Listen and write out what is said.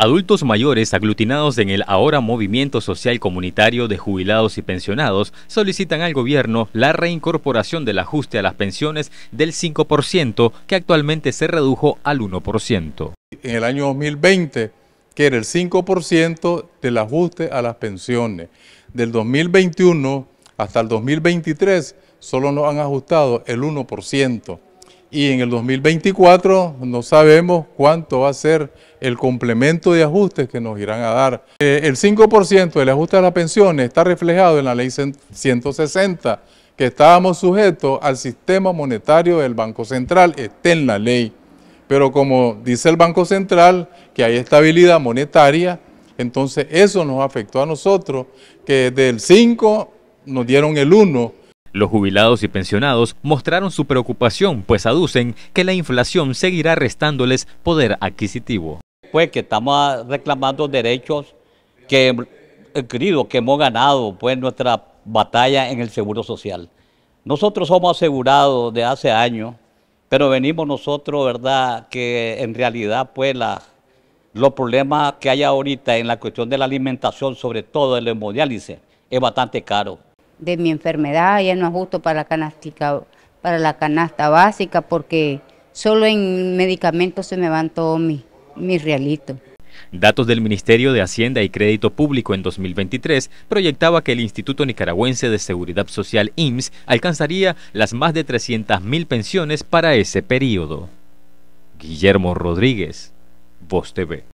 Adultos mayores aglutinados en el ahora Movimiento Social Comunitario de Jubilados y Pensionados solicitan al gobierno la reincorporación del ajuste a las pensiones del 5% que actualmente se redujo al 1%. En el año 2020, que era el 5% del ajuste a las pensiones, del 2021 hasta el 2023 solo nos han ajustado el 1% y en el 2024 no sabemos cuánto va a ser el complemento de ajustes que nos irán a dar. Eh, el 5% del ajuste a las pensiones está reflejado en la ley 160, que estábamos sujetos al sistema monetario del Banco Central, está en la ley. Pero como dice el Banco Central, que hay estabilidad monetaria, entonces eso nos afectó a nosotros, que del 5 nos dieron el 1 los jubilados y pensionados mostraron su preocupación, pues aducen que la inflación seguirá restándoles poder adquisitivo. Pues que estamos reclamando derechos que, eh, querido, que hemos ganado pues nuestra batalla en el Seguro Social. Nosotros somos asegurados de hace años, pero venimos nosotros, ¿verdad? Que en realidad pues los problemas que hay ahorita en la cuestión de la alimentación, sobre todo el hemodiálisis, es bastante caro de mi enfermedad, ya no ajusto para la, para la canasta básica porque solo en medicamentos se me van todos mis, mis realitos. Datos del Ministerio de Hacienda y Crédito Público en 2023 proyectaba que el Instituto Nicaragüense de Seguridad Social IMSS alcanzaría las más de mil pensiones para ese periodo. Guillermo Rodríguez, Voz TV.